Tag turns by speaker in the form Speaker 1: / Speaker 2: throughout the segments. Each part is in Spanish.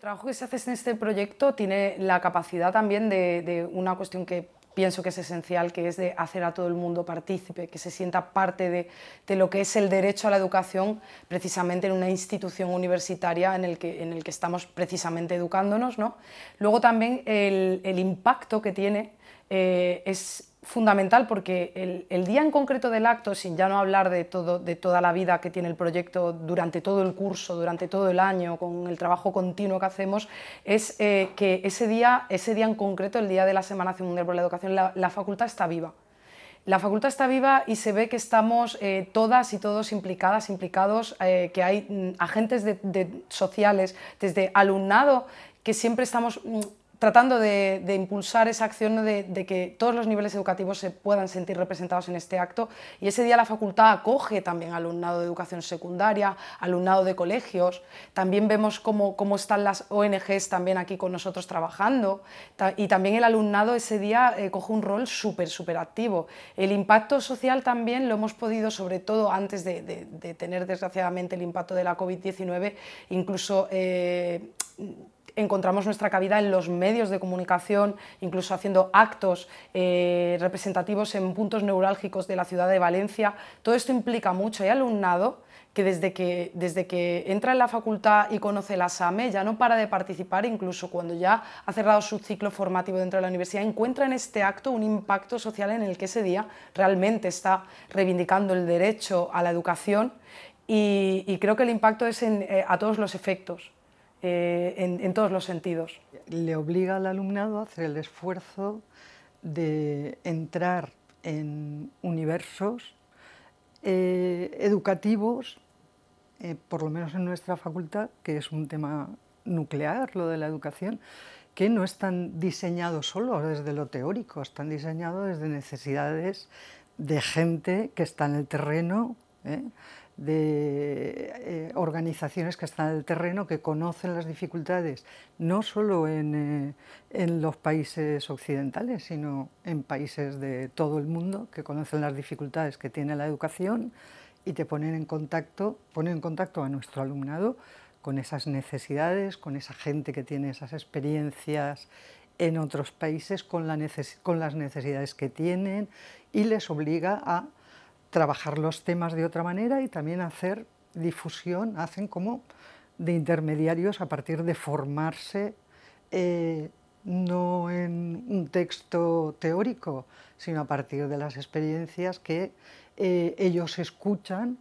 Speaker 1: El trabajo que se hace en este proyecto tiene la capacidad también de, una cuestión que pienso que es esencial, que es de hacer a todo el mundo partícipe, que se sienta parte de, lo que es el derecho a la educación, precisamente en una institución universitaria en el que, estamos precisamente educándonos. Luego también el, impacto que tiene eh, es fundamental porque el, día en concreto del acto, sin ya no hablar de, todo, de toda la vida que tiene el proyecto durante todo el curso, durante todo el año, con el trabajo continuo que hacemos, es eh, que ese día, ese día en concreto, el día de la Semana Mundial por la Educación, la, facultad está viva. La facultad está viva y se ve que estamos eh, todas y todos implicadas, implicados, eh, que hay mm, agentes sociales, desde alumnado que siempre estamos mm, tratando de, impulsar esa acción de, que todos los niveles educativos se puedan sentir representados en este acto y ese día la facultad acoge también alumnado de educación secundaria, alumnado de colegios, también vemos cómo, están las ONGs también aquí con nosotros trabajando y también el alumnado ese día eh, coge un rol súper, súper activo. El impacto social también lo hemos podido, sobre todo antes de, tener desgraciadamente el impacto de la COVID-19, incluso... Eh, encontramos nuestra cabida en los medios de comunicación, incluso haciendo actos eh, representativos en puntos neurálgicos de la ciudad de Valencia. Todo esto implica mucho. Hay ¿eh? alumnado que desde que, desde que entra en la facultad y conoce la SAME ya no para de participar, incluso cuando ya ha cerrado su ciclo formativo dentro de la universidad, encuentra en este acto un impacto social en el que ese día realmente está reivindicando el derecho a la educación y, creo que el impacto es eh, a todos los efectos. Eh, en, todos los sentidos.
Speaker 2: Le obliga al alumnado a hacer el esfuerzo de entrar en universos eh, educativos, eh, por lo menos en nuestra facultad, que es un tema nuclear, lo de la educación, que no están diseñados solo desde lo teórico, están diseñados desde necesidades de gente que está en el terreno ¿eh? de eh, organizaciones que están en el terreno, que conocen las dificultades, no solo eh, en, los países occidentales, sino en países de todo el mundo, que conocen las dificultades que tiene la educación y te ponen en contacto, ponen en contacto a nuestro alumnado con esas necesidades, con esa gente que tiene esas experiencias en otros países, con, la con las necesidades que tienen y les obliga a trabajar los temas de otra manera y también hacer difusión, hacen como de intermediarios a partir de formarse eh, no en un texto teórico, sino a partir de las experiencias que eh, ellos escuchan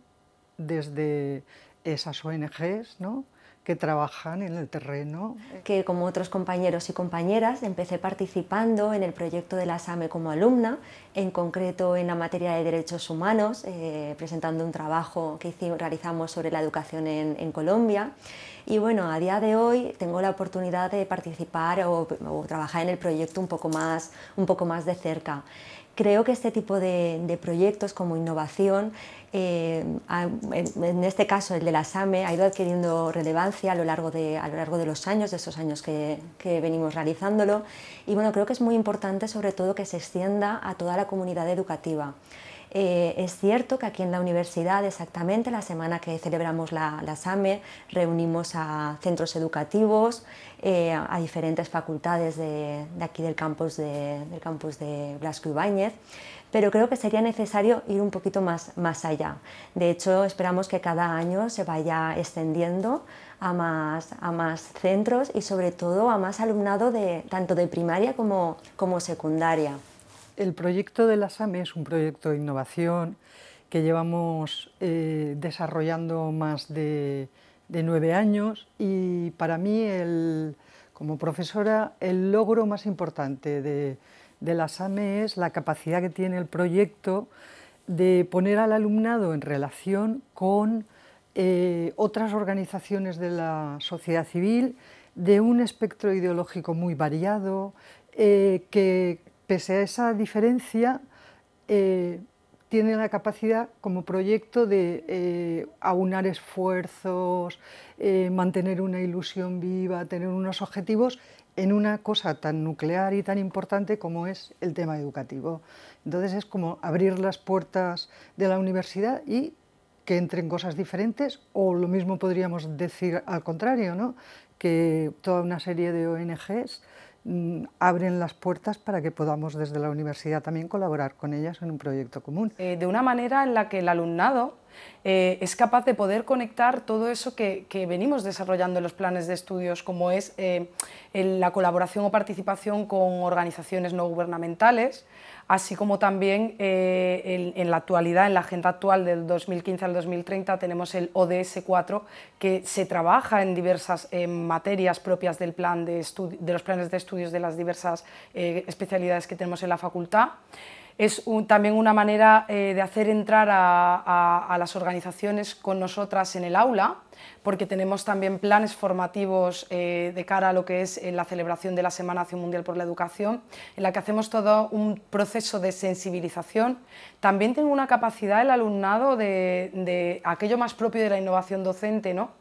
Speaker 2: desde esas ONGs, ¿no?
Speaker 3: que trabajan en el terreno. Que como otros compañeros y compañeras empecé participando en el proyecto de la SAME como alumna, en concreto en la materia de derechos humanos, eh, presentando un trabajo que hicimos, realizamos sobre la educación en, en Colombia. Y bueno, a día de hoy tengo la oportunidad de participar o, trabajar en el proyecto un poco más, un poco más de cerca creo que este tipo de, proyectos como innovación, eh, en este caso el de la SAME, ha ido adquiriendo relevancia a lo largo de, los años, de esos años que, venimos realizándolo. Y bueno, creo que es muy importante sobre todo que se extienda a toda la comunidad educativa. Eh, es cierto que aquí en la universidad, exactamente la semana que celebramos la, la SAME, reunimos a centros educativos, eh, a diferentes facultades de, aquí del campus de, del campus de Blasco Ibáñez pero creo que sería necesario ir un poquito más, allá. De hecho, esperamos que cada año se vaya extendiendo a más, centros y sobre todo a más alumnado de, tanto de primaria como secundaria
Speaker 2: el proyecto de la SAME es un proyecto de innovación que llevamos eh, desarrollando más de, nueve años y para mí, como profesora, el logro más importante de, la SAME es la capacidad que tiene el proyecto de poner al alumnado en relación con eh, otras organizaciones de la sociedad civil de un espectro ideológico muy variado, eh, que pese a esa diferencia, eh, tiene la capacidad como proyecto de eh, aunar esfuerzos, eh, mantener una ilusión viva, tener unos objetivos en una cosa tan nuclear y tan importante como es el tema educativo. Entonces es como abrir las puertas de la universidad y que entren cosas diferentes o lo mismo podríamos decir al contrario, ¿no? que toda una serie de ONGs Mm, abren las puertas para que podamos desde la universidad también colaborar con ellas en un proyecto común.
Speaker 1: Eh, de una manera en la que el alumnado eh, es capaz de poder conectar todo eso que, venimos desarrollando en los planes de estudios, como es eh, la colaboración o participación con organizaciones no gubernamentales, así como también eh, en, la actualidad, en la agenda actual del 2015 al 2030, tenemos el ODS 4, que se trabaja en diversas materias propias del plan de, los planes de estudios de las diversas especialidades que tenemos en la facultad es también una manera eh, de hacer entrar a, las organizaciones con nosotras en el aula, porque tenemos también planes formativos eh, de cara a lo que es eh, la celebración de la Semana Acción Mundial por la Educación, en la que hacemos todo un proceso de sensibilización. También tengo una capacidad el alumnado de, de aquello más propio de la innovación docente, ¿no?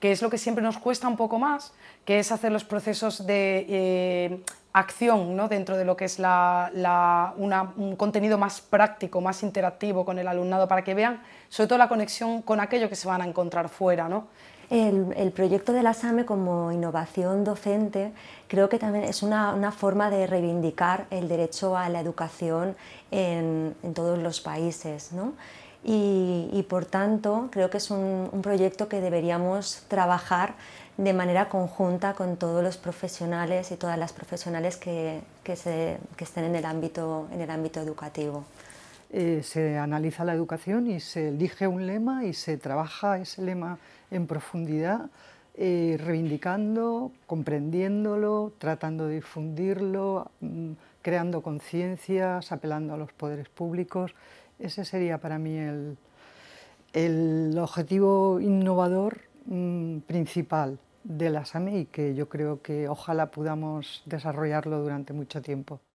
Speaker 1: que es lo que siempre nos cuesta un poco más, que es hacer los procesos de acción ¿no? dentro de lo que es la, un contenido más práctico, más interactivo con el alumnado, para que vean sobre todo la conexión con aquello
Speaker 3: que se van a encontrar fuera. ¿no?
Speaker 1: El,
Speaker 3: proyecto de la SAME como innovación docente creo que también es una, forma de reivindicar el derecho a la educación en, todos los países y, por tanto creo que es un, proyecto que deberíamos trabajar de manera conjunta con todos los profesionales y todas las profesionales que, estén en el ámbito, educativo. Eh,
Speaker 2: se analiza la educación y se elige un lema y se trabaja ese lema en profundidad, eh, reivindicando, comprendiéndolo, tratando de difundirlo, mm, creando conciencias, apelando a los poderes públicos ese sería para mí el, objetivo innovador mm, principal de la SAME y que yo creo que ojalá podamos desarrollarlo durante mucho tiempo.